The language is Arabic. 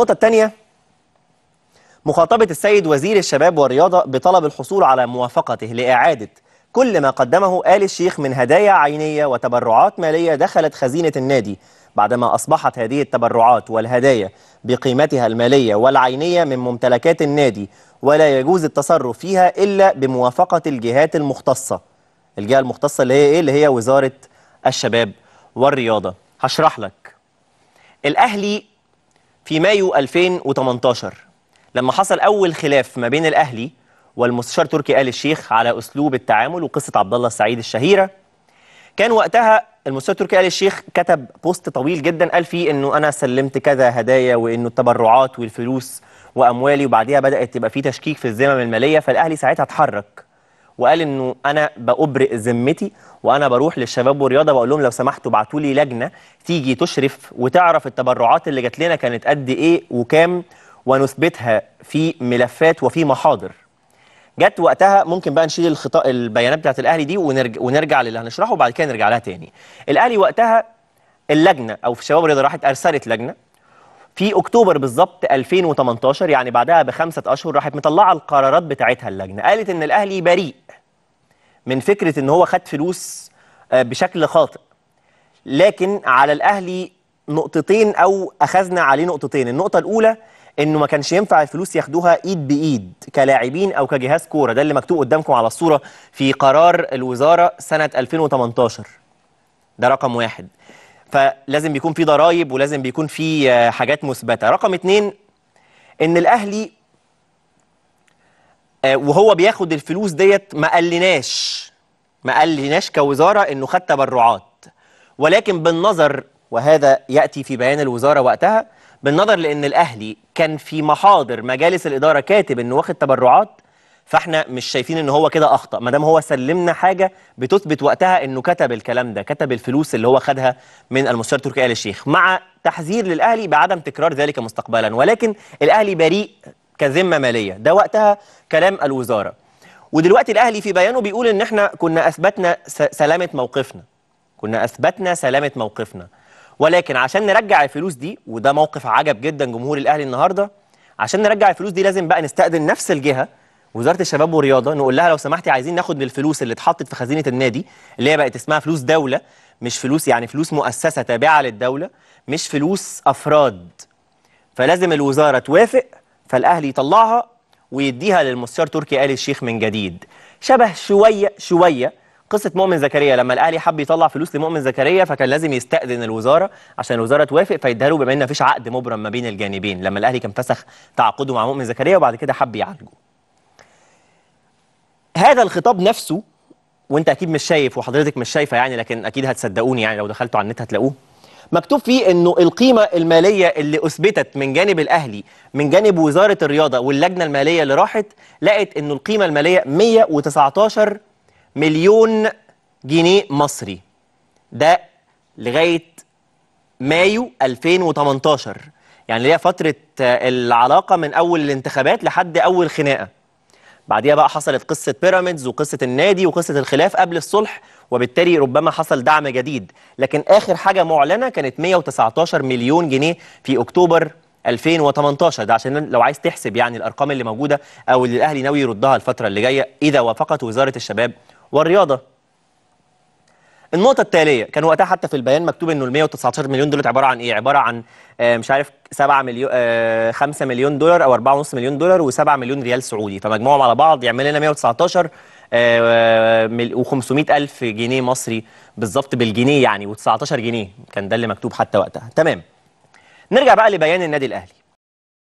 النقطة الثانية مخاطبة السيد وزير الشباب والرياضة بطلب الحصول على موافقته لإعادة كل ما قدمه آل الشيخ من هدايا عينية وتبرعات مالية دخلت خزينة النادي بعدما أصبحت هذه التبرعات والهدايا بقيمتها المالية والعينية من ممتلكات النادي ولا يجوز التصرف فيها إلا بموافقة الجهات المختصة الجهة المختصة اللي هي إيه؟ اللي هي وزارة الشباب والرياضة هشرح لك الأهلي في مايو 2018 لما حصل أول خلاف ما بين الأهلي والمستشار تركي آل الشيخ على أسلوب التعامل وقصة عبد الله السعيد الشهيرة كان وقتها المستشار تركي آل الشيخ كتب بوست طويل جدا قال فيه إنه أنا سلمت كذا هدايا وإنه التبرعات والفلوس وأموالي وبعديها بدأت تبقى في تشكيك في الذمم المالية فالأهلي ساعتها اتحرك وقال انه انا بأبرئ ذمتي وانا بروح للشباب والرياضه بقول لهم لو سمحتوا ابعتوا لي لجنه تيجي تشرف وتعرف التبرعات اللي جات لنا كانت قد ايه وكام ونثبتها في ملفات وفي محاضر جت وقتها ممكن بقى نشيل الخطا البيانات بتاعت الاهلي دي ونرجع ونرجع للي هنشرحه وبعد كده نرجع لها تاني الاهلي وقتها اللجنه او في شباب الرياضه راحت ارسلت لجنه في اكتوبر بالظبط 2018 يعني بعدها بخمسه اشهر راحت مطلعه القرارات بتاعتها اللجنه قالت ان الاهلي بريء من فكره ان هو خد فلوس آه، بشكل خاطئ لكن على الاهلي نقطتين او اخذنا عليه نقطتين النقطه الاولى انه ما كانش ينفع الفلوس ياخدوها ايد بايد كلاعبين او كجهاز كوره ده اللي مكتوب قدامكم على الصوره في قرار الوزاره سنه 2018 ده رقم واحد فلازم بيكون في ضرائب ولازم بيكون في آه، حاجات مثبته رقم اتنين ان الاهلي آه، وهو بياخد الفلوس ديت ما قالناش ما قالناش كوزاره انه خد تبرعات ولكن بالنظر وهذا ياتي في بيان الوزاره وقتها بالنظر لان الاهلي كان في محاضر مجالس الاداره كاتب انه واخد تبرعات فاحنا مش شايفين ان هو كده اخطا ما دام هو سلمنا حاجه بتثبت وقتها انه كتب الكلام ده كتب الفلوس اللي هو خدها من المستشار التركي ال الشيخ مع تحذير للاهلي بعدم تكرار ذلك مستقبلا ولكن الاهلي بريء كذمه ماليه ده وقتها كلام الوزاره ودلوقتي الاهلي في بيانه بيقول ان احنا كنا اثبتنا سلامه موقفنا كنا اثبتنا سلامه موقفنا ولكن عشان نرجع الفلوس دي وده موقف عجب جدا جمهور الاهلي النهارده عشان نرجع الفلوس دي لازم بقى نستأذن نفس الجهه وزاره الشباب والرياضه نقول لها لو سمحتي عايزين ناخد من الفلوس اللي اتحطت في خزينه النادي اللي هي بقت اسمها فلوس دوله مش فلوس يعني فلوس مؤسسه تابعه للدوله مش فلوس افراد فلازم الوزاره توافق فالاهلي يطلعها ويديها للمستشار تركي آل الشيخ من جديد شبه شويه شويه قصه مؤمن زكريا لما الاهلي حب يطلع فلوس لمؤمن زكريا فكان لازم يستاذن الوزاره عشان الوزاره توافق فيديها له بما ان مفيش عقد مبرم ما بين الجانبين لما الاهلي كان فسخ تعاقده مع مؤمن زكريا وبعد كده حب يعالجه هذا الخطاب نفسه وانت اكيد مش شايف وحضرتك مش شايفه يعني لكن اكيد هتصدقوني يعني لو دخلتوا على النت هتلاقوه مكتوب فيه انه القيمه الماليه اللي اثبتت من جانب الاهلي من جانب وزاره الرياضه واللجنه الماليه اللي راحت لقت انه القيمه الماليه 119 مليون جنيه مصري ده لغايه مايو 2018 يعني اللي هي فتره آه، العلاقه من اول الانتخابات لحد اول خناقه بعديها بقى حصلت قصه بيراميدز وقصه النادي وقصه الخلاف قبل الصلح وبالتالي ربما حصل دعم جديد لكن اخر حاجه معلنه كانت 119 مليون جنيه في اكتوبر 2018 ده عشان لو عايز تحسب يعني الارقام اللي موجوده او اللي الاهلي ناوي يردها الفتره اللي جايه اذا وافقت وزاره الشباب والرياضه النقطه التاليه كان وقتها حتى في البيان مكتوب انه ال 119 مليون دولار عباره عن ايه عباره عن آه، مش عارف 7 مليون 5 مليون دولار او 4.5 مليون دولار و7 مليون ريال سعودي فمجموعهم على بعض يعمل لنا 119 و500 آه، آه، الف جنيه مصري بالظبط بالجنيه يعني و19 جنيه كان ده اللي مكتوب حتى وقتها تمام نرجع بقى لبيان النادي الاهلي